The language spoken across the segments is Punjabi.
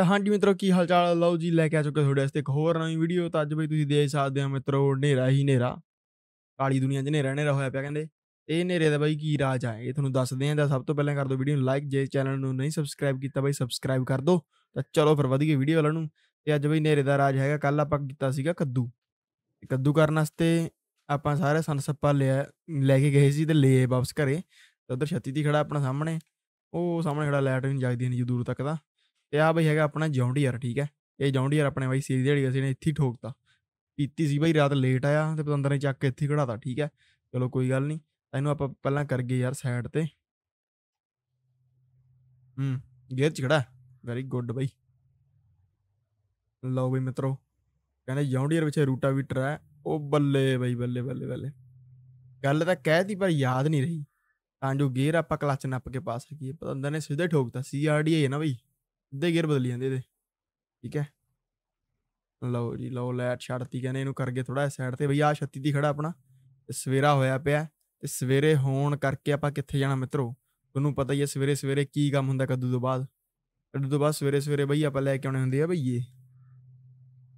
ਤਾਂ ਹਾਂਜੀ ਮਿੱਤਰੋ ਕੀ ਹਾਲ ਚਾਲ ਲਓ ਜੀ ਲੈ ਕੇ ਆ ਚੁੱਕੇ ਤੁਹਾਡੇ ਵਾਸਤੇ ਇੱਕ ਹੋਰ ਨਵੀਂ ਵੀਡੀਓ ਤਾਂ ਅੱਜ ਬਈ ਤੁਸੀਂ ਦੇਖ ਸਕਦੇ ਹੋ ਮਿੱਤਰੋ ਹਨੇਰਾ ਹੀ ਹਨੇਰਾ ਕਾਲੀ ਦੁਨੀਆ 'ਚ ਹਨੇਰਾ ਹਨੇਰਾ ਹੋਇਆ ਪਿਆ ਕਹਿੰਦੇ ਇਹ ਹਨੇਰੇ ਦਾ ਬਈ ਕੀ ਰਾਜ ਆ ਇਹ ਤੁਹਾਨੂੰ ਦੱਸਦੇ ਆਂ ਤਾਂ ਸਭ ਤੋਂ ਪਹਿਲਾਂ ਕਰ ਦਿਓ ਵੀਡੀਓ ਨੂੰ ਲਾਈਕ ਜੇ ਚੈਨਲ ਨੂੰ ਨਹੀਂ ਸਬਸਕ੍ਰਾਈਬ ਕੀਤਾ ਬਈ ਸਬਸਕ੍ਰਾਈਬ ਕਰ ਦਿਓ ਤਾਂ ਚਲੋ ਫਿਰ ਵਧੀਆ ਵੀਡੀਓ ਵਾਲਾ ਨੂੰ ਤੇ ਅੱਜ ਬਈ ਹਨੇਰੇ ਦਾ ਰਾਜ ਹੈਗਾ ਕੱਲ ਆਪਾਂ ਕੀਤਾ ਸੀਗਾ ਕੱਦੂ ਕੱਦੂ ਕਰਨ ਵਾਸਤੇ ਆਪਾਂ ਸਾਰੇ ਸੰਸੱਪਾ ਲਿਆ ਲੈ ਕੇ ਗਏ ਸੀ ਤੇ ਲੈ ਵਾਪਸ ਘਰੇ ਤੇ ਉਧਰ ਛੱਤੀ ਤੇ ਖੜਾ ਆਪਣਾ ਸਾਹਮਣੇ ਉਹ ਸਾਹਮਣੇ ਖੜਾ ਲਾਈਟ ਨਹੀਂ ਜਗਦੀ ਨਹੀਂ ਦੂਰ ਤੱਕ ਦਾ ਤੇ ਆ ਬਈ ਹੈਗਾ ਆਪਣਾ ਜੌਂਡੀਅਰ ਠੀਕ ਹੈ ਇਹ ਜੌਂਡੀਅਰ ਆਪਣੇ ਬਾਈ ਸੀਰੀ ਜਿਹੜੀ ਅਸੀਂ ਨੇ ਇੱਥੇ ਠੋਕਤਾ ਪੀਤੀ ਸੀ ਬਾਈ ਰਾਤ ਲੇਟ ਆਇਆ ਤੇ ਪਤੰਦਰ ਨੇ ਚੱਕ ਕੇ ਇੱਥੇ ਖੜਾਤਾ ਠੀਕ ਹੈ ਚਲੋ ਕੋਈ ਗੱਲ ਨਹੀਂ ਇਹਨੂੰ ਆਪਾਂ ਪਹਿਲਾਂ ਕਰ ਗਏ ਯਾਰ ਸਾਈਡ ਤੇ ਹੂੰ ਗੇਅਰ ਚ ਖੜਾ ਵੈਰੀ ਗੁੱਡ ਬਾਈ ਲਓ ਬਈ ਮਿੱਤਰੋ ਕਹਿੰਦੇ ਜੌਂਡੀਅਰ ਵਿੱਚ ਰੂਟਾ ਵੀਟਰ ਹੈ ਉਹ ਬੱਲੇ ਬਈ ਬੱਲੇ ਬੱਲੇ ਬੱਲੇ ਗੱਲ ਤਾਂ ਕਹਿਤੀ ਪਰ ਯਾਦ ਨਹੀਂ ਰਹੀ ਤਾਂ ਜੋ ਗੇਅਰ ਆਪਾਂ ਕਲਚ ਨੱਪ ਕੇ ਪਾ ਸਕੀਏ ਪਤੰਦਰ ਨੇ ਸਿੱਧੇ ਠੋਕਤਾ ਸੀਆਰਡੀਏ ਹੈ ਨਾ ਬਈ ਸਿੱਧੇ ਗੇਅਰ ਬਦਲੀ ਜਾਂਦੇ ਇਹਦੇ ਠੀਕ ਹੈ ਲਓ ਜੀ ਲਓ ਲੈਟ ਛੱਡਤੀ ਕਹਿੰਦੇ ਇਹਨੂੰ ਕਰਕੇ ਥੋੜਾ ਸਾਈਡ ਤੇ ਬਈ ਆ ਛੱਤੀ ਦੀ ਖੜਾ ਆਪਣਾ ਤੇ ਸਵੇਰਾ ਹੋਇਆ ਪਿਆ ਤੇ ਸਵੇਰੇ ਹੋਣ ਕਰਕੇ ਆਪਾਂ ਕਿੱਥੇ ਜਾਣਾ ਮਿੱਤਰੋ ਤੁਹਾਨੂੰ ਪਤਾ ਹੀ ਹੈ ਸਵੇਰੇ ਸਵੇਰੇ ਕੀ ਕੰਮ ਹੁੰਦਾ ਕਦੂ ਤੋਂ ਬਾਅਦ ਕਦੂ ਤੋਂ ਬਾਅਦ ਸਵੇਰੇ ਸਵੇਰੇ ਬਈ ਆਪਾਂ ਲੈ ਕੇ ਆਉਣੇ ਹੁੰਦੇ ਆ ਬਈਏ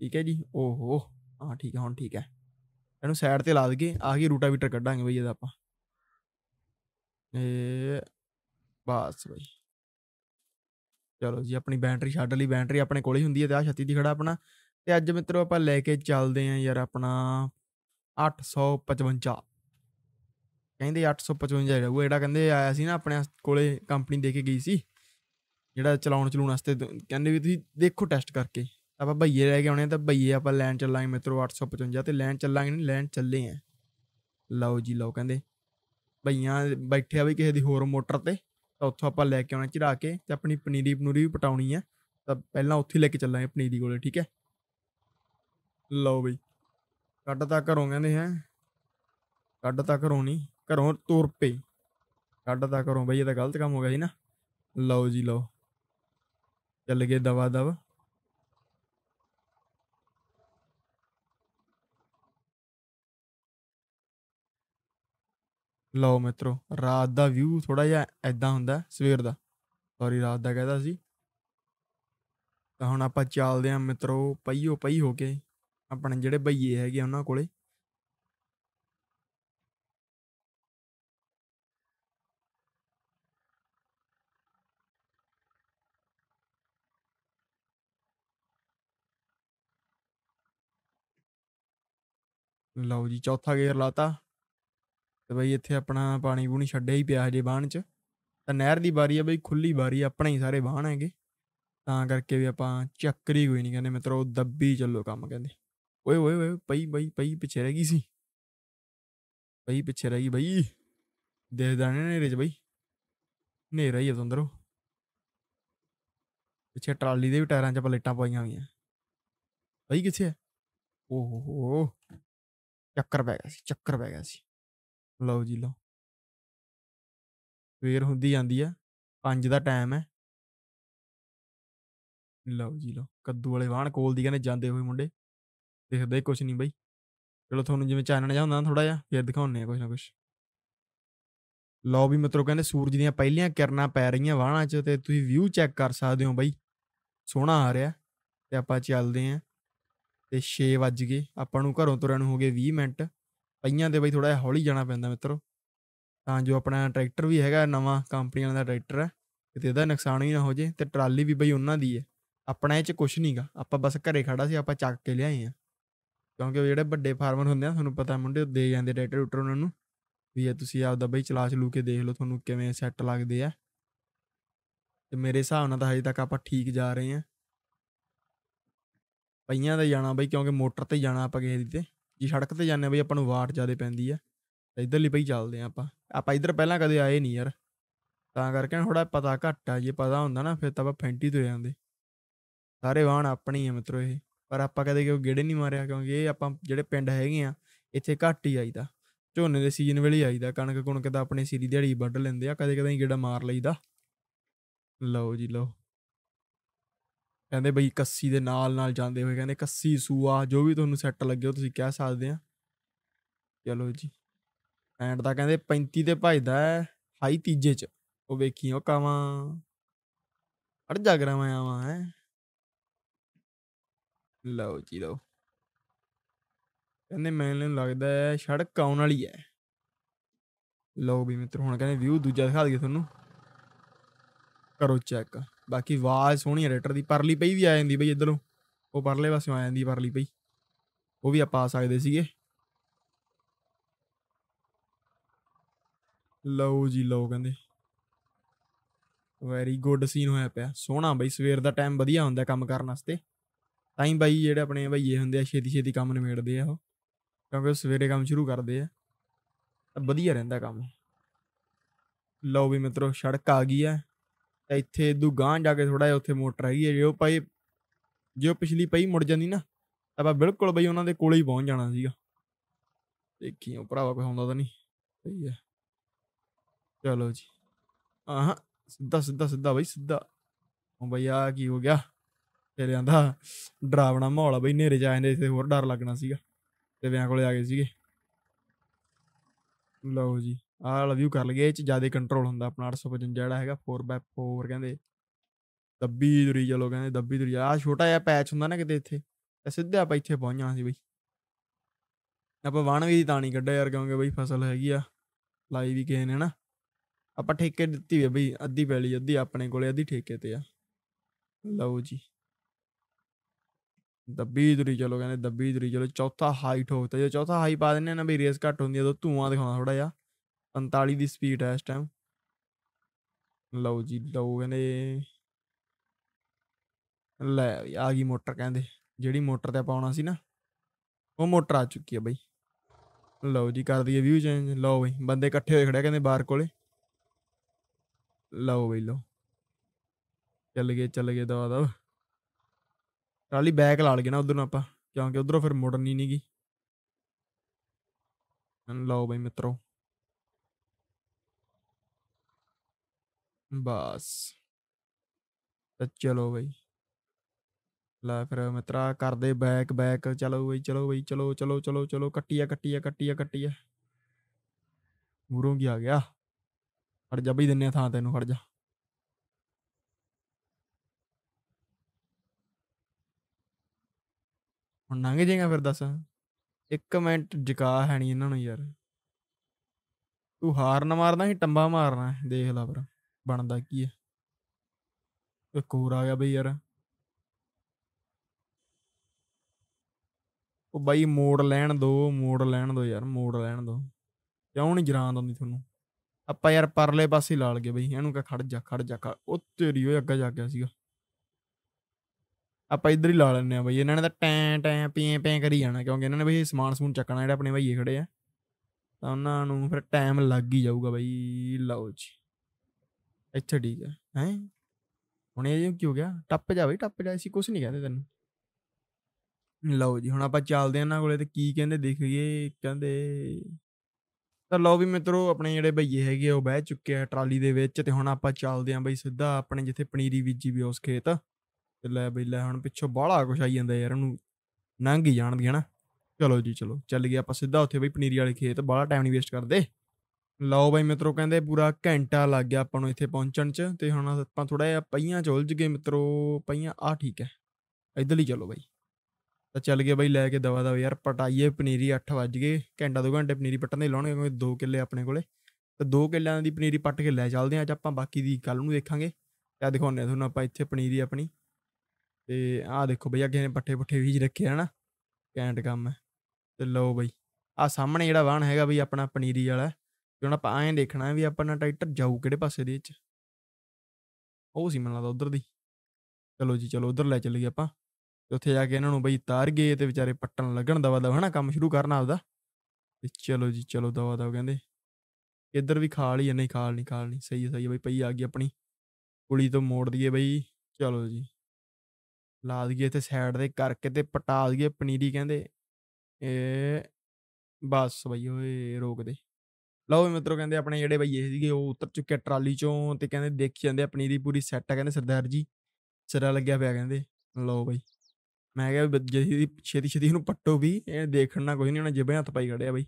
ਠੀਕ ਹੈ ਜੀ ਓਹੋ ਹਾਂ ਠੀਕ ਹੈ ਹੁਣ ਠੀਕ ਹੈ ਇਹਨੂੰ ਸਾਈਡ ਤੇ ਲਾ ਦਗੇ ਆ ਗਈ ਰੂਟਾਵੀਟਰ ਕੱਢਾਂਗੇ ਬਈ ਇਹਦਾ ਆਪਾਂ ਇਹ ਬਾਸ ਬਈ ਚਲੋ ਜੀ ਆਪਣੀ ਬੈਟਰੀ ਛੱਡ ਲਈ ਬੈਟਰੀ ਆਪਣੇ ਕੋਲੇ ਹੀ ਹੁੰਦੀ ਹੈ ਤੇ ਆ ਛੱਤੀ ਦੀ ਖੜਾ ਆਪਣਾ ਤੇ ਅੱਜ ਮਿੱਤਰੋ ਆਪਾਂ ਲੈ ਕੇ ਚੱਲਦੇ ਆਂ ਯਾਰ ਆਪਣਾ 855 ਕਹਿੰਦੇ 855 ਜਿਹੜਾ ਉਹ ਜਿਹੜਾ ਕਹਿੰਦੇ ਆਇਆ ਸੀ ਨਾ ਆਪਣੇ ਕੋਲੇ ਕੰਪਨੀ ਦੇ ਕੇ ਗਈ ਸੀ ਜਿਹੜਾ ਚਲਾਉਣ ਚਲੂਣ ਵਾਸਤੇ ਕਹਿੰਦੇ ਵੀ ਤੁਸੀਂ ਦੇਖੋ ਟੈਸਟ ਕਰਕੇ ਆਪਾਂ ਭਈਏ ਰਹਿ ਕੇ ਆਉਣੇ ਤਾਂ ਭਈਏ ਆਪਾਂ ਲੈਣ ਚੱਲਾਂਗੇ ਮਿੱਤਰੋ 855 ਤੇ ਲੈਣ ਚੱਲਾਂਗੇ ਨਹੀਂ ਲੈਣ ਚੱਲੇ ਆ ਲਓ ਜੀ ਲਓ ਕਹਿੰਦੇ ਭਈਆਂ ਬੈਠਿਆ ਵੀ ਕਿਸੇ ਦੀ ਹੋਰ ਮੋਟਰ ਤੇ ਤਾਂ ਉੱਥੋਂ ਆਪਾਂ ਲੈ ਕੇ ਆਉਣਾ ਚੜਾ ਕੇ ਤੇ ਆਪਣੀ ਪਨੀਰੀ ਪਨੂਰੀ ਵੀ ਪਟਾਉਣੀ ਆ ਤਾਂ ਪਹਿਲਾਂ ਉੱਥੇ ਲੈ ਕੇ ਚੱਲਾਂਗੇ ਪਨੀਰੀ ਕੋਲੇ ਠੀਕ ਹੈ ਲਓ ਬਈ ਕੱਢ ਤਾਂ ਘਰੋਂ ਕਹਿੰਦੇ ਹੈ ਕੱਢ ਤਾਂ ਘਰੋਂ ਨਹੀਂ ਘਰੋਂ ਤੁਰ ਪਈ ਕੱਢ ਤਾਂ ਘਰੋਂ ਬਈ ਇਹ ਤਾਂ ਗਲਤ ਕੰਮ ਹੋ ਗਿਆ ਸੀ ਨਾ ਲਓ ਜੀ ਲਓ ਚੱਲ ਗਏ ਦਵਾ ਦਵ ਲਓ ਮਿੱਤਰੋ ਰਾਤ ਦਾ ਵਿਊ ਥੋੜਾ ਜਿਹਾ ਐਦਾਂ ਹੁੰਦਾ ਸਵੇਰ ਦਾ ਸੌਰੀ ਰਾਤ ਦਾ ਕਹਿੰਦਾ ਸੀ ਤਾਂ ਹੁਣ ਆਪਾਂ ਚੱਲਦੇ ਆਂ ਮਿੱਤਰੋ ਪਈਓ ਪਈ ਹੋ ਕੇ ਆਪਣੇ ਜਿਹੜੇ ਬਈਏ ਹੈਗੇ ਉਹਨਾਂ ਕੋਲੇ ਲਓ ਜੀ ਚੌਥਾ ਗੇਅਰ ਲਾਤਾ ਤੇ ਬਈ ਇੱਥੇ ਆਪਣਾ ਪਾਣੀ ਪੂਣੀ ਛੱਡਿਆ ਹੀ ਪਿਆ ਹਜੇ ਬਾਣ ਚ ਤਾਂ ਨਹਿਰ ਦੀ ਬਾਰੀ ਆ ਬਈ ਖੁੱਲੀ ਬਾਰੀ ਆਪਣੇ ਹੀ ਸਾਰੇ ਬਾਣ ਹੈਗੇ ਤਾਂ ਕਰਕੇ ਵੀ ਆਪਾਂ ਚੱਕਰੀ ਕੋਈ ਨਹੀਂ ਕਹਿੰਦੇ ਮਿੱਤਰੋ ਦੱਬੀ ਚੱਲੋ ਕੰਮ ਕਹਿੰਦੇ ਓਏ ਓਏ ਓਏ ਪਈ ਬਈ ਪਈ ਪਿੱਛੇ ਰਹਿ ਗਈ ਸੀ ਪਈ ਪਿੱਛੇ ਰਹਿ ਗਈ ਬਈ ਦੇਖਦਾ ਨਹੀਂ ਨੇਰੇ ਬਈ ਨੇਰਾ ਹੀ ਆ ਤੁੰਦਰੋ ਪਿੱਛੇ ਟਰਾਲੀ ਦੇ ਵੀ ਟਾਇਰਾਂ 'ਚ ਪਲੇਟਾਂ ਪਾਈਆਂ ਹੋਈਆਂ ਬਈ ਕਿੱਥੇ ਆ ਓਹੋ ਚੱਕਰ ਪੈ ਗਿਆ ਸੀ ਚੱਕਰ ਪੈ ਗਿਆ ਸੀ ਲਓ ਜੀ ਲਓ ਸਵੇਰ ਹੁੰਦੀ ਜਾਂਦੀ ਆ 5 ਦਾ ਟਾਈਮ ਹੈ ਲਓ ਜੀ ਲਓ ਕੱਦੂ ਵਾਲੇ ਵਾਹਣ ਕੋਲ ਦੀ ਕਹਿੰਦੇ ਜਾਂਦੇ ਹੋਏ ਮੁੰਡੇ ਦੇਖਦੇ ਕੁਛ ਕੁਝ ਨਹੀਂ ਬਈ ਚਲੋ ਤੁਹਾਨੂੰ ਜਿਵੇਂ ਚਾਨਣ ਜਾਂ ਹੁੰਦਾ ਨਾ ਥੋੜਾ ਜਿਹਾ ਫੇਰ ਦਿਖਾਉਣੇ ਆ ਕੁਝ ਨਾ ਕੁਝ ਲਓ ਵੀ ਮਿੱਤਰੋ ਕਹਿੰਦੇ ਸੂਰਜ ਦੀਆਂ ਪਹਿਲੀਆਂ ਕਿਰਨਾਂ ਪੈ ਰਹੀਆਂ ਵਾਹਣਾ 'ਚ ਤੇ ਤੁਸੀਂ ਵਿਊ ਚੈੱਕ ਕਰ ਸਕਦੇ ਹੋ ਬਈ ਸੋਹਣਾ ਆ ਰਿਹਾ ਤੇ ਆਪਾਂ ਚੱਲਦੇ ਆਂ ਤੇ 6 ਵੱਜ ਗਏ ਆਪਾਂ ਨੂੰ ਘਰੋਂ ਤੁਰਨ ਹੋ ਗਏ 20 ਮਿੰਟ ਪਈਆਂ ਦੇ ਬਈ ਥੋੜਾ ਜਿਹਾ ਹੌਲੀ ਜਾਣਾ ਪੈਂਦਾ ਮਿੱਤਰੋ ਤਾਂ ਜੋ ਆਪਣਾ ਟਰੈਕਟਰ ਵੀ ਹੈਗਾ ਨਵਾਂ ਕੰਪਨੀ ਵਾਲਾ ਦਾ ਟਰੈਕਟਰ ਹੈ ਕਿਤੇ ਇਹਦਾ ਨੁਕਸਾਨ ਵੀ ਨਾ ਹੋ ਜੇ ਤੇ ਟਰਾਲੀ ਵੀ ਬਈ ਉਹਨਾਂ ਦੀ ਹੈ ਆਪਣਾ ਇਹ ਚ ਕੁਝ ਨਹੀਂਗਾ ਆਪਾਂ ਬਸ ਘਰੇ ਖੜਾ ਸੀ ਆਪਾਂ ਚੱਕ ਕੇ ਲਿਆਏ ਆ ਕਿਉਂਕਿ ਜਿਹੜੇ ਵੱਡੇ ਫਾਰਮਰ ਹੁੰਦੇ ਆ ਤੁਹਾਨੂੰ ਪਤਾ ਮੁੰਡੇ ਦੇ ਜਾਂਦੇ ਟਰੈਕਟਰ ਉਟਰ ਉਹਨਾਂ ਨੂੰ ਵੀ ਇਹ ਤੁਸੀਂ ਆਪਦਾ ਬਈ ਚਲਾ ਚਲੂ ਕੇ ਦੇਖ ਲਓ ਤੁਹਾਨੂੰ ਕਿਵੇਂ ਸੈੱਟ ਲੱਗਦੇ ਆ ਤੇ ਮੇਰੇ ਹਿਸਾਬ ਨਾਲ ਤਾਂ ਹਜੇ ਤੱਕ ਆਪਾਂ ਠੀਕ ਜਾ ਰਹੇ ਆ ਪਈਆਂ ਦਾ ਜਾਣਾ ਬਈ ਕਿਉਂਕਿ ਮੋਟਰ ਤੇ ਜਾਣਾ ਆਪਾਂ ਕਿਸੇ ਦੀ ਤੇ ਜੇ ਸੜਕ ਤੇ ਜਾਂਦੇ ਬਈ ਆਪਾਂ ਨੂੰ ਵਾਟ ਜ਼ਿਆਦਾ ਪੈਂਦੀ ਆ ਤਾਂ ਇਧਰਲੀ ਬਈ ਚੱਲਦੇ ਆ ਆਪਾਂ ਆਪਾਂ ਇਧਰ ਪਹਿਲਾਂ ਕਦੇ ਆਏ ਨਹੀਂ ਯਾਰ ਤਾਂ ਕਰਕੇ ਥੋੜਾ ਪਤਾ ਘੱਟ ਆ ਜੇ ਪਤਾ ਹੁੰਦਾ ਨਾ ਫਿਰ ਤਾਂ ਆਪਾਂ ਫੈਂਟੀ ਤੋਂ ਜਾਂਦੇ ਸਾਰੇ ਵਾਹਣ ਆਪਣੀ ਆ ਮਿੱਤਰੋ ਇਹ ਪਰ ਆਪਾਂ ਕਦੇ ਕਿਉਂ ਗੇੜੇ ਨਹੀਂ ਮਾਰਿਆ ਕਿਉਂਕਿ ਇਹ ਆਪਾਂ ਜਿਹੜੇ ਪਿੰਡ ਹੈਗੇ ਆ ਇੱਥੇ ਘੱਟ ਹੀ ਆਈਦਾ ਝੋਨੇ ਦੇ ਸੀਜ਼ਨ ਵੇਲੇ ਆਈਦਾ ਕਣਕ ਕੁਣਕ ਤਾਂ ਆਪਣੇ ਸੀਰੀ ਦਿਹਾੜੀ ਵੱਢ ਲੈਂਦੇ ਆ ਕਦੇ ਕਦੇ ਗੇੜਾ ਮਾਰ ਲਈਦਾ ਲਓ ਜੀ ਲਓ ਕਹਿੰਦੇ ਬਈ ਕੱਸੀ ਦੇ ਨਾਲ ਨਾਲ ਜਾਂਦੇ ਹੋਏ ਕਹਿੰਦੇ ਕੱਸੀ ਸੂਆ ਜੋ ਵੀ ਤੁਹਾਨੂੰ ਸੈੱਟ ਲੱਗੇ ਹੋ ਤੁਸੀਂ ਕਹਿ ਸਕਦੇ ਆ ਚਲੋ ਜੀ ਐਂਡ ਦਾ ਕਹਿੰਦੇ 35 ਤੇ ਭਜਦਾ ਹੈ ਹਾਈ ਤੀਜੇ ਚ ਉਹ ਵੇਖੀ ਉਹ ਕਾਵਾ ਅੜ ਜਾਗਰਾ ਮੈਂ ਆਵਾਂ ਹੈ ਲਓ ਜੀ ਲਓ ਕਹਿੰਦੇ ਮੈਨੂੰ ਲੱਗਦਾ ਹੈ ਸੜਕ ਆਉਣ ਵਾਲੀ ਹੈ ਲਓ ਵੀ ਮਿੱਤਰ ਹੁਣ ਕਹਿੰਦੇ ਵਿਊ ਦੂਜਾ ਦਿਖਾ ਦਈਏ ਤੁਹਾਨੂੰ ਕਰੋ ਚੈੱਕ ਬਾਕੀ ਆਵਾਜ਼ ਸੋਹਣੀ ਰੈਟਰ ਦੀ ਪਰਲੀ ਪਈ ਵੀ ਆ ਜਾਂਦੀ ਬਈ ਇਧਰੋਂ ਉਹ ਪਰਲੇ ਪਾਸਿਓਂ ਆ ਜਾਂਦੀ ਪਰਲੀ ਪਈ ਉਹ ਵੀ ਆਪਾਂ ਆ ਸਕਦੇ ਸੀਗੇ ਲਓ ਜੀ ਲਓ ਕਹਿੰਦੇ ਵੈਰੀ ਗੁੱਡ ਸੀਨ ਹੋਇਆ ਪਿਆ ਸੋਹਣਾ ਬਈ ਸਵੇਰ ਦਾ ਟਾਈਮ ਵਧੀਆ ਹੁੰਦਾ ਕੰਮ ਕਰਨ ਵਾਸਤੇ ਤਾਂ ਹੀ ਬਾਈ ਜਿਹੜੇ ਆਪਣੇ ਭਈਏ ਹੁੰਦੇ ਆ ਛੇਤੀ ਛੇਤੀ ਕੰਮ ਨਿਬੇੜਦੇ ਆ ਉਹ ਕਿਉਂਕਿ ਉਹ ਸਵੇਰੇ ਕੰਮ ਸ਼ੁਰੂ ਕਰਦੇ ਆ ਤਾਂ ਵਧੀਆ ਰਹਿੰਦਾ ਕੰਮ ਲਓ ਵੀ ਮਿੱਤਰੋ ਸੜਕ ਆ ਗਈ ਐ ਇੱਥੇ ਇਦੋਂ ਗਾਂ ਜਾ ਕੇ ਥੋੜਾ ਜਿਹਾ ਉੱਥੇ ਮੋਟਰ ਹੈਗੀ ਹੈ ਜੇ ਉਹ ਪਾਈ ਜੇ ਉਹ ਪਿਛਲੀ ਪਈ ਮੁੜ ਜਾਂਦੀ ਨਾ ਆਪਾਂ ਬਿਲਕੁਲ ਬਈ ਉਹਨਾਂ ਦੇ ਕੋਲੇ ਹੀ ਪਹੁੰਚ ਜਾਣਾ ਸੀਗਾ ਦੇਖੀ ਉਹ ਭਰਾਵਾ ਕੋਈ ਹੁੰਦਾ ਤਾਂ ਨਹੀਂ ਸਹੀ ਹੈ ਚਲੋ ਜੀ ਆਹਾਂ ਸਿੱਧਾ ਸਿੱਧਾ ਸਿੱਧਾ ਬਈ ਸਿੱਧਾ ਉਹ ਬਈ ਆ ਕੀ ਹੋ ਗਿਆ ਤੇਰੇ ਆਂਦਾ ਡਰਾਵਣਾ ਮਾਹੌਲ ਆ ਬਈ ਨੇਰੇ ਚ ਆਏ ਤੇ ਹੋਰ ਡਰ ਲੱਗਣਾ ਸੀਗਾ ਤੇ ਵਿਆਹ ਕੋਲੇ ਆ ਗਏ ਸੀਗੇ ਲਓ ਜੀ ਆ ਲਵ ਯੂ ਕਰ ਲਈਏ ਇਹ ਚ ਜਿਆਦਾ ਕੰਟਰੋਲ ਹੁੰਦਾ ਆਪਣਾ 855 ਜਿਹੜਾ ਹੈਗਾ 4x4 ਕਹਿੰਦੇ ਦੱਬੀ ਦੁਰੀ ਚਲੋ ਕਹਿੰਦੇ ਦੱਬੀ ਦੁਰੀ ਆ ਛੋਟਾ ਜਿਹਾ ਪੈਚ ਹੁੰਦਾ ਨਾ ਕਿਤੇ ਇੱਥੇ ਤੇ ਸਿੱਧੇ ਆਪਾਂ ਇੱਥੇ ਪਹੁੰਚਾਂ ਸੀ ਬਈ ਆਪਾਂ ਵਣ ਵੀ ਤਾਂ ਨਹੀਂ ਕੱਢਿਆ ਯਾਰ ਕਿਉਂਕਿ ਬਈ ਫਸਲ ਹੈਗੀ ਆ ਲਾਈ ਵੀ ਕਿਸੇ ਨੇ ਨਾ ਆਪਾਂ ਠੇਕੇ ਦਿੱਤੀ ਵੀ ਬਈ ਅੱਧੀ ਪੈਲੀ ਅੱਧੀ ਆਪਣੇ ਕੋਲੇ ਅੱਧੀ ਠੇਕੇ ਤੇ ਆ ਲਓ ਜੀ ਦੱਬੀ ਦੁਰੀ ਚਲੋ ਕਹਿੰਦੇ ਦੱਬੀ ਦੁਰੀ ਚਲੋ ਚੌਥਾ ਹਾਈਟ ਹੋ ਤਾ ਜੇ ਚੌਥਾ ਹਾਈ ਪਾ ਦਿੰਨੇ ਨਾ ਬਈ ਰੇਸ ਘੱਟ ਹੁੰਦੀ ਆ ਤਾਂ ਧੂਆਂ ਦਿਖਾਉਣਾ ਥੋੜਾ ਜਿਹਾ 45 ਦੀ ਸਪੀਡ ਹੈ ਇਸ ਟਾਈਮ ਲਓ ਜੀ ਲਓ ਕਹਿੰਦੇ ਲੈ ਆ ਗਈ ਮੋਟਰ ਕਹਿੰਦੇ ਜਿਹੜੀ ਮੋਟਰ ਤੇ ਪਾਉਣਾ ਸੀ ਨਾ ਉਹ ਮੋਟਰ ਆ ਚੁੱਕੀ ਹੈ ਬਈ ਲਓ ਜੀ ਕਰ ਦਈਏ ਵਿਊ ਚੇਂਜ ਲਓ ਬਈ ਬੰਦੇ ਇਕੱਠੇ ਹੋਏ ਖੜੇ ਕਹਿੰਦੇ ਬਾਹਰ ਕੋਲੇ ਲਓ ਬਈ ਲਓ ਚੱਲ ਗਏ ਚੱਲ ਗਏ ਦਵਾ ਦਵ ਟਰਾਲੀ ਬੈਕ ਲਾ ਲਗੇ ਨਾ ਉਧਰ ਨੂੰ ਆਪਾਂ ਕਿਉਂਕਿ ਉਧਰੋਂ ਫਿਰ ਨਹੀਂ ਗਈ ਲਓ ਬਈ ਮਿੱਤਰੋ ਬਸ ਤੇ ਚਲੋ ਬਈ ਲੈ ਫਿਰ ਮਿੱਤਰਾ ਕਰਦੇ ਬੈਕ ਬੈਕ ਚਲੋ ਬਈ ਚਲੋ ਬਈ ਚਲੋ ਚਲੋ ਚਲੋ ਚਲੋ ਕੱਟੀਆ ਕੱਟੀਆ ਕੱਟੀਆ ਕੱਟੀਆ ਮੂਰੋਂ ਕੀ ਆ ਗਿਆ ਫੜ ਜਾ ਬਈ ਦਿੰਨੇ ਥਾਂ ਤੈਨੂੰ ਫੜ ਜਾ ਹੁਣ ਲੰਘ ਜੇਗਾ ਫਿਰ ਦੱਸ ਇੱਕ ਮਿੰਟ ਜਕਾ ਹੈ ਨਹੀਂ ਇਹਨਾਂ ਨੂੰ ਯਾਰ ਤੂੰ ਹਾਰਨ ਮਾਰਦਾ ਮਾਰਨਾ ਹੀ ਟੰਬਾ ਮਾਰਨਾ ਦੇਖ ਲੈ ਫਿਰ ਬਣਦਾ ਕੀ ਹੈ ਇੱਕ ਹੋਰ ਆ ਗਿਆ ਬਈ ਯਾਰ ਉਹ ਬਾਈ ਮੋੜ ਲੈਣ ਦੋ ਮੋੜ ਲੈਣ ਦੋ ਯਾਰ ਮੋੜ ਲੈਣ ਦੋ ਕਿਉਂ ਨਹੀਂ ਜਰਾਂ ਆਉਂਦੀ ਤੁਹਾਨੂੰ ਆਪਾਂ ਯਾਰ ਪਰਲੇ ਪਾਸੇ ਲਾਲ ਗਏ ਬਈ ਇਹਨੂੰ ਕਾ ਖੜ ਜਾ ਖੜ ਜਾ ਉਹ ਤੇਰੀ ਉਹ ਅੱਗਾ ਜਾ ਗਿਆ ਸੀਗਾ ਆਪਾਂ ਇਧਰ ਹੀ ਲਾ ਲੈਣੇ ਆ ਬਈ ਇਹਨਾਂ ਨੇ ਤਾਂ ਟੈਂ ਟੈਂ ਪੀਂ ਪੀਂ ਕਰੀ ਜਾਣਾ ਕਿਉਂਕਿ ਇਹਨਾਂ ਨੇ ਬਈ ਸਮਾਨ ਸਮੂਨ ਚੱਕਣਾ ਜਿਹੜਾ ਆਪਣੇ ਭਾਈਏ ਖੜੇ ਆ ਤਾਂ ਉਹਨਾਂ ਨੂੰ ਫਿਰ ਟਾਈਮ ਲੱਗ ਹੀ ਜਾਊਗਾ ਬਈ ਲਓ ਜੀ ਅੱਛਾ ਠੀਕ ਹੈ ਹੈ ਹੁਣ ਇਹ ਕੀ ਹੋ ਗਿਆ ਟੱਪ ਜਾ ਬਈ ਟੱਪ ਜਾ ਅਸੀਂ ਕੁਝ ਨਹੀਂ ਕਹਿੰਦੇ ਤੈਨੂੰ ਲਓ ਜੀ ਹੁਣ ਆਪਾਂ ਚੱਲਦੇ ਆਂ ਇਹਨਾਂ ਕੋਲੇ ਤੇ ਕੀ ਕਹਿੰਦੇ ਦੇਖੀਏ ਕਹਿੰਦੇ ਤਾਂ ਲਓ ਵੀ ਮਿੱਤਰੋ ਆਪਣੇ ਜਿਹੜੇ ਭਈਏ ਹੈਗੇ ਉਹ ਬਹਿ ਚੁੱਕੇ ਆ ਟਰਾਲੀ ਦੇ ਵਿੱਚ ਤੇ ਹੁਣ ਆਪਾਂ ਚੱਲਦੇ ਆਂ ਬਈ ਸਿੱਧਾ ਆਪਣੇ ਜਿੱਥੇ ਪਨੀਰੀ ਬੀਜੀ ਵੀ ਉਸ ਖੇਤ ਤੇ ਲੈ ਬਈ ਲੈ ਹੁਣ ਪਿੱਛੋਂ ਬਾਹਲਾ ਕੁਛ ਆਈ ਜਾਂਦਾ ਯਾਰ ਉਹਨੂੰ ਲੰਘ ਹੀ ਜਾਣਦੀ ਨਾ ਚਲੋ ਜੀ ਚਲੋ ਚੱਲ ਗਏ ਆਪਾਂ ਸਿੱਧਾ ਉੱਥੇ ਬਈ ਪਨੀਰੀ ਵਾਲੇ ਖੇਤ ਬਾਹਲਾ ਟਾਈਮ ਨਹੀਂ ਵੇਸਟ ਕਰਦੇ ਲਓ ਬਾਈ ਮਿੱਤਰੋ ਕਹਿੰਦੇ ਪੂਰਾ ਘੰਟਾ ਲੱਗ ਗਿਆ ਆਪਾਂ ਨੂੰ ਇੱਥੇ ਪਹੁੰਚਣ 'ਚ ਤੇ ਹੁਣ ਆਪਾਂ ਥੋੜਾ ਜਿਹਾ ਪਈਆਂ ਚ ਉਲਝ ਗਏ ਮਿੱਤਰੋ ਪਈਆਂ ਆ ਠੀਕ ਹੈ ਇਧਰ ਹੀ ਚਲੋ ਬਾਈ ਤਾਂ ਚੱਲ ਗਏ ਬਾਈ ਲੈ ਕੇ ਦਵਾ ਦਵਾ ਯਾਰ ਪਟਾਈਏ ਪਨੀਰੀ 8 ਵਜ ਗਏ ਘੰਟਾ 2 ਘੰਟੇ ਪਨੀਰੀ ਪੱਟਣ ਦੇ ਲਾਉਣਗੇ ਕਿਉਂਕਿ 2 ਕਿੱਲੇ ਆਪਣੇ ਕੋਲੇ ਤਾਂ 2 ਕਿੱਲਿਆਂ ਦੀ ਪਨੀਰੀ ਪੱਟ ਕੇ ਲੈ ਚੱਲਦੇ ਆਂ ਅੱਜ ਆਪਾਂ ਬਾਕੀ ਦੀ ਕੱਲ ਨੂੰ ਦੇਖਾਂਗੇ ਤੇ ਆ ਦਿਖਾਉਂਦੇ ਆ ਤੁਹਾਨੂੰ ਆਪਾਂ ਇੱਥੇ ਪਨੀਰੀ ਆਪਣੀ ਤੇ ਆ ਦੇਖੋ ਬਈ ਅੱਗੇ ਨੇ ਪੱਠੇ ਪੁੱਠੇ ਵੀ ਰੱਖੇ ਹਨਾ ਕੈਂਟ ਕੰਮ ਹੈ ਤੇ ਲਓ ਬਈ ਆ ਸਾਹਮਣੇ ਜਿਹੜਾ ਵਾਹਣ ਹੈਗਾ ਬਈ ਆਪਣਾ ਪਨੀਰੀ ਵਾਲਾ ਤੇ ਹੁਣ ਆਪਾਂ ਐਂ ਦੇਖਣਾ ਵੀ ਵੀ ਆਪਣਾ ਟਰੈਕਟਰ ਜਾਊ ਕਿਹੜੇ ਪਾਸੇ ਦੇ ਵਿੱਚ ਉਹ ਸੀ ਮੈਨੂੰ ਲੱਗਦਾ ਉਧਰ ਦੀ ਚਲੋ ਜੀ ਚਲੋ ਉਧਰ ਲੈ ਚੱਲੀਏ ਆਪਾਂ ਤੇ ਉੱਥੇ ਜਾ ਕੇ ਇਹਨਾਂ ਨੂੰ ਬਈ ਤਾਰ ਗਏ ਤੇ ਵਿਚਾਰੇ ਪੱਟਣ ਲੱਗਣ ਦਵਾ ਦਵਾ ਹਨਾ ਕੰਮ ਸ਼ੁਰੂ ਕਰਨਾ ਆਪਦਾ ਤੇ ਚਲੋ ਜੀ ਚਲੋ ਦਵਾ ਦਵਾ ਕਹਿੰਦੇ ਇੱਧਰ ਵੀ ਖਾਲ ਹੀ ਨਹੀਂ ਖਾਲ ਨਹੀਂ ਖਾਲ ਨਹੀਂ ਸਹੀ ਹੈ ਸਹੀ ਹੈ ਬਈ ਪਈ ਆ ਗਈ ਆਪਣੀ ਕੁਲੀ ਤੋਂ ਮੋੜ ਦਈਏ ਬਈ ਚਲੋ ਜੀ ਲਾ ਦਈਏ ਇੱਥੇ ਸਾਈਡ ਦੇ ਕਰਕੇ ਤੇ ਪਟਾ ਦਈਏ ਪਨੀਰੀ ਕਹਿੰਦੇ ਇਹ ਬਸ ਬਈ ਓਏ ਰੋਕ ਦੇ ਲਓ ਵੀ ਮਿੱਤਰੋ ਕਹਿੰਦੇ ਆਪਣੇ ਜਿਹੜੇ ਬਈਏ ਸੀਗੇ ਉਹ ਉਤਰ ਚੁੱਕੇ ਟਰਾਲੀ ਚੋਂ ਤੇ ਕਹਿੰਦੇ ਦੇਖੀ ਜਾਂਦੇ ਆਪਣੀ ਦੀ ਪੂਰੀ ਸੈੱਟ ਆ ਕਹਿੰਦੇ ਸਰਦਾਰ ਜੀ ਸਿਰਾ ਲੱਗਿਆ ਪਿਆ ਕਹਿੰਦੇ ਲਓ ਬਈ ਮੈਂ ਕਿਹਾ ਜਿਹਦੀ ਛੇਤੀ ਛੇਤੀ ਇਹਨੂੰ ਪੱਟੋ ਵੀ ਇਹ ਦੇਖਣ ਨਾਲ ਕੁਝ ਨਹੀਂ ਹੋਣਾ ਜਿਵੇਂ ਹੱਥ ਪਾਈ ਖੜਿਆ ਬਈ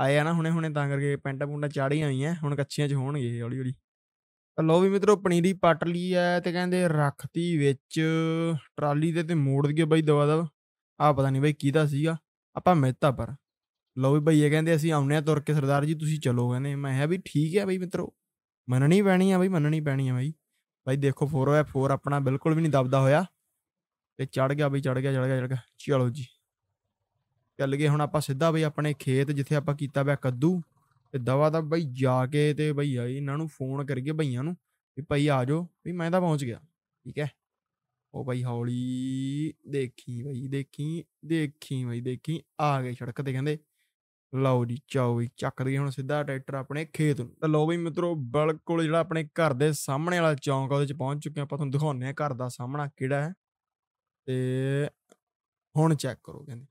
ਆਏ ਆ ਨਾ ਹੁਣੇ ਹੁਣੇ ਤਾਂ ਕਰਕੇ ਪੈਂਟਾ ਪੁੰਡਾ ਚਾੜੀਆਂ ਹੋਈਆਂ ਹੁਣ ਕੱਚੀਆਂ ਚ ਹੋਣਗੇ ਹੌਲੀ ਹੌਲੀ ਲਓ ਵੀ ਮਿੱਤਰੋ ਪਨੀਰੀ ਪੱਟ ਲਈ ਐ ਤੇ ਕਹਿੰਦੇ ਰੱਖਤੀ ਵਿੱਚ ਟਰਾਲੀ ਦੇ ਤੇ ਮੋੜ ਦਿਓ ਬਾਈ ਦਵਾ ਦਵਾ ਆ ਪਤਾ ਨਹੀਂ ਬਾਈ ਦਾ ਸੀਗਾ ਆਪਾਂ ਮਿੱਤਾ ਪਰ ਲੋ ਵੀ ਭਈਏ ਕਹਿੰਦੇ ਅਸੀਂ ਆਉਨੇ ਆ ਤੁਰ ਕੇ ਸਰਦਾਰ ਜੀ ਤੁਸੀਂ ਚਲੋ ਕਹਿੰਦੇ ਮੈਂ ਕਿਹਾ ਵੀ ਠੀਕ ਹੈ ਬਈ ਮਿੱਤਰੋ ਮੰਨਣੀ ਪੈਣੀ ਆ ਬਈ ਮੰਨਣੀ ਪੈਣੀ ਆ ਬਈ ਬਾਈ ਦੇਖੋ 4F4 ਆਪਣਾ ਬਿਲਕੁਲ ਵੀ ਨਹੀਂ ਦਬਦਾ ਹੋਇਆ ਤੇ ਚੜ ਗਿਆ ਬਈ ਚੜ ਗਿਆ ਚੜ ਗਿਆ ਚੜ ਗਿਆ ਚਲੋ ਜੀ ਚੱਲ ਗਏ ਹੁਣ ਆਪਾਂ ਸਿੱਧਾ ਬਈ ਆਪਣੇ ਖੇਤ ਜਿੱਥੇ ਆਪਾਂ ਕੀਤਾ ਬਿਆ ਕੱਦੂ ਤੇ ਦਵਾ ਦਾ ਬਈ ਜਾ ਕੇ ਤੇ ਬਈ ਆਈ ਇਹਨਾਂ ਨੂੰ ਫੋਨ ਕਰਕੇ ਭਈਆਂ ਨੂੰ ਵੀ ਭਈ ਆ ਜਾਓ ਵੀ ਮੈਂ ਤਾਂ ਪਹੁੰਚ ਗਿਆ ਠੀਕ ਹੈ ਉਹ ਬਈ ਹੌਲੀ ਦੇਖੀ ਬਈ ਦੇਖੀ ਦੇਖੀ ਬਈ ਦੇਖੀ ਆ ਗਏ ਸੜਕ ਤੇ ਕਹਿੰਦੇ ਲਓ ਜੀ ਚਾਓ ਵੀ ਚੱਕ ਦਈਏ ਹੁਣ ਸਿੱਧਾ ਟਰੈਕਟਰ ਆਪਣੇ ਖੇਤ ਨੂੰ ਤਾਂ ਲਓ ਬਈ ਮਿੱਤਰੋ ਬਿਲਕੁਲ ਜਿਹੜਾ ਆਪਣੇ ਘਰ ਦੇ ਸਾਹਮਣੇ ਵਾਲਾ ਚੌਂਕ ਉਹਦੇ ਚ ਪਹੁੰਚ ਚੁੱਕੇ ਆਪਾਂ ਤੁਹਾਨੂੰ ਦਿਖਾਉਂਦੇ ਆ ਘਰ ਦਾ ਸਾਹਮਣਾ ਕਿਹੜਾ ਹੈ ਤੇ ਹੁਣ ਚੈੱਕ ਕਰੋ ਕਹਿੰਦੇ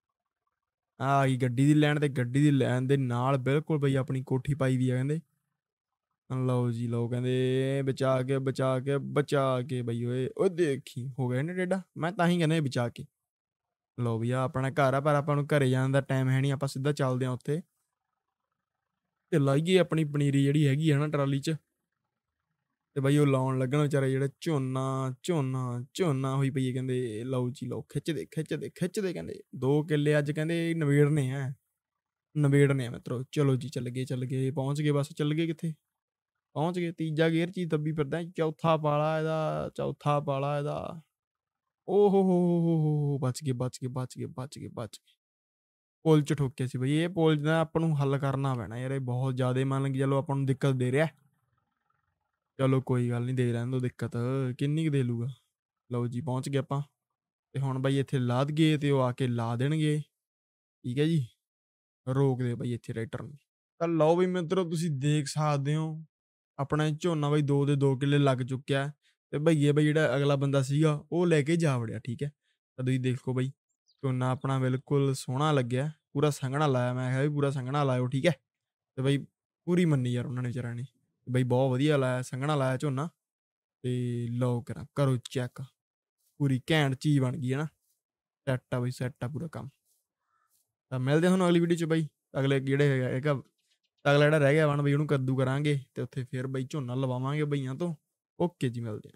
ਆ ਗਈ ਗੱਡੀ ਦੀ ਲੈਣ ਤੇ ਗੱਡੀ ਦੀ ਲੈਣ ਦੇ ਨਾਲ ਬਿਲਕੁਲ ਬਈ ਆਪਣੀ ਕੋਠੀ ਪਾਈ ਵੀ ਆ ਕਹਿੰਦੇ ਲਓ ਜੀ ਲਓ ਕਹਿੰਦੇ ਬਚਾ ਕੇ ਬਚਾ ਕੇ ਬਚਾ ਕੇ ਬਈ ਓਏ ਓ ਦੇਖੀ ਹੋ ਗਿਆ ਨਾ ਡੇਡਾ ਮੈਂ ਤਾਂ ਹੀ ਕਹਿੰਦਾ ਬਚਾ ਕੇ ਲੋ ਵੀ ਆ ਆਪਣਾ ਘਰ ਆ ਪਰ ਆਪਾਂ ਨੂੰ ਘਰੇ ਜਾਣ ਦਾ ਟਾਈਮ ਹੈ ਨਹੀਂ ਆਪਾਂ ਸਿੱਧਾ ਚੱਲਦੇ ਆ ਉੱਥੇ ਤੇ ਲਾਈਏ ਆਪਣੀ ਪਨੀਰੀ ਜਿਹੜੀ ਹੈਗੀ ਹੈ ਨਾ ਟਰਾਲੀ 'ਚ ਤੇ ਬਾਈ ਉਹ ਲਾਉਣ ਲੱਗਣਾ ਵਿਚਾਰੇ ਜਿਹੜਾ ਝੋਨਾ ਝੋਨਾ ਝੋਨਾ ਹੋਈ ਪਈ ਕਹਿੰਦੇ ਲਓ ਜੀ ਲਓ ਖਿੱਚ ਦੇ ਖਿੱਚ ਦੇ ਖਿੱਚ ਦੇ ਕਹਿੰਦੇ 2 ਕਿੱਲੇ ਅੱਜ ਕਹਿੰਦੇ ਨਵੇੜਨੇ ਆ ਨਵੇੜਨੇ ਆ ਮਿੱਤਰੋ ਚਲੋ ਜੀ ਚੱਲ ਗਏ ਚੱਲ ਗਏ ਪਹੁੰਚ ਗਏ ਬਸ ਚੱਲ ਗਏ ਕਿੱਥੇ ਪਹੁੰਚ ਗਏ ਤੀਜਾ ਗੇਅਰ ਚੀ ਦੱਬੀ ਫਿਰਦਾ ਚੌਥਾ ਪਾਲਾ ਇਹਦਾ ਚੌਥਾ ਪਾਲਾ ਇਹਦਾ ਹੋ ਬਚ ਗਏ ਬਚ ਗਏ ਬਚ ਗਏ ਬਚ ਗਏ ਬਚ ਗਏ ਪੋਲ ਚ ਠੋਕਿਆ ਸੀ ਬਈ ਇਹ ਪੋਲ ਦਾ ਆਪਾਂ ਨੂੰ ਹੱਲ ਕਰਨਾ ਪੈਣਾ ਯਾਰ ਇਹ ਬਹੁਤ ਜ਼ਿਆਦਾ ਮੰਨ ਕਿ ਚਲੋ ਆਪਾਂ ਨੂੰ ਦਿੱਕਤ ਦੇ ਰਿਹਾ ਚਲੋ ਕੋਈ ਗੱਲ ਨਹੀਂ ਦੇ ਲੈਣ ਦੋ ਦਿੱਕਤ ਕਿੰਨੀ ਕੁ ਦੇ ਲੂਗਾ ਲਓ ਜੀ ਪਹੁੰਚ ਗਏ ਆਪਾਂ ਤੇ ਹੁਣ ਬਈ ਇੱਥੇ ਲਾਦ ਗਏ ਤੇ ਉਹ ਆ ਕੇ ਲਾ ਦੇਣਗੇ ਠੀਕ ਹੈ ਜੀ ਰੋਕ ਦੇ ਬਈ ਇੱਥੇ ਰਾਈਟਰ ਨੂੰ ਤਾਂ ਲਓ ਬਈ ਮਿੱਤਰੋ ਤੁਸੀਂ ਦੇਖ ਸਕਦੇ ਹੋ ਆਪਣਾ ਝੋਨਾ ਬਈ 2 ਦੇ 2 ਕਿੱਲੇ ਲੱਗ ਚੁੱਕਿਆ ਤੇ ਭਈਏ ਬਈ ਜਿਹੜਾ ਅਗਲਾ ਬੰਦਾ ਸੀਗਾ ਉਹ ਲੈ ਕੇ ਜਾ ਵੜਿਆ ਠੀਕ ਹੈ ਤਾਂ ਤੁਸੀਂ ਦੇਖੋ ਬਈ ਝੋਨਾ ਆਪਣਾ ਬਿਲਕੁਲ ਸੋਹਣਾ ਲੱਗਿਆ ਪੂਰਾ ਸੰਘਣਾ ਲਾਇਆ ਮੈਂ ਕਿਹਾ ਵੀ ਪੂਰਾ ਸੰਘਣਾ ਲਾਇਓ ਠੀਕ ਹੈ ਤੇ ਬਈ ਪੂਰੀ ਮੰਨੀ ਯਾਰ ਉਹਨਾਂ ਨੇ ਵਿਚਾਰਾਂ ਨੇ ਬਈ ਬਹੁਤ ਵਧੀਆ ਲਾਇਆ ਸੰਘਣਾ ਲਾਇਆ ਝੋਨਾ ਤੇ ਲੋ ਕਰਾ ਕਰੋ ਚੈੱਕ ਪੂਰੀ ਘੈਂਟ ਚੀਜ਼ ਬਣ ਗਈ ਹੈ ਨਾ ਸੈਟ ਆ ਬਈ ਸੈਟ ਆ ਪੂਰਾ ਕੰਮ ਤਾਂ ਮਿਲਦੇ ਹਾਂ ਤੁਹਾਨੂੰ ਅਗਲੀ ਵੀਡੀਓ 'ਚ ਬਈ ਅਗਲੇ ਜਿਹੜੇ ਹੈਗਾ ਇਹਗਾ ਅਗਲਾ ਜਿਹੜਾ ਰਹਿ ਗਿਆ ਵਣ ਬਈ ਉਹਨੂੰ ਕੱਦੂ ਕਰਾਂਗੇ ਤੇ ਉੱਥੇ ਫੇਰ ਬਈ ਝੋਨਾ ਲਵਾਵਾਂਗੇ ਬਈਆਂ ਤੋਂ ਓਕੇ ਜੀ ਮਿਲਦੇ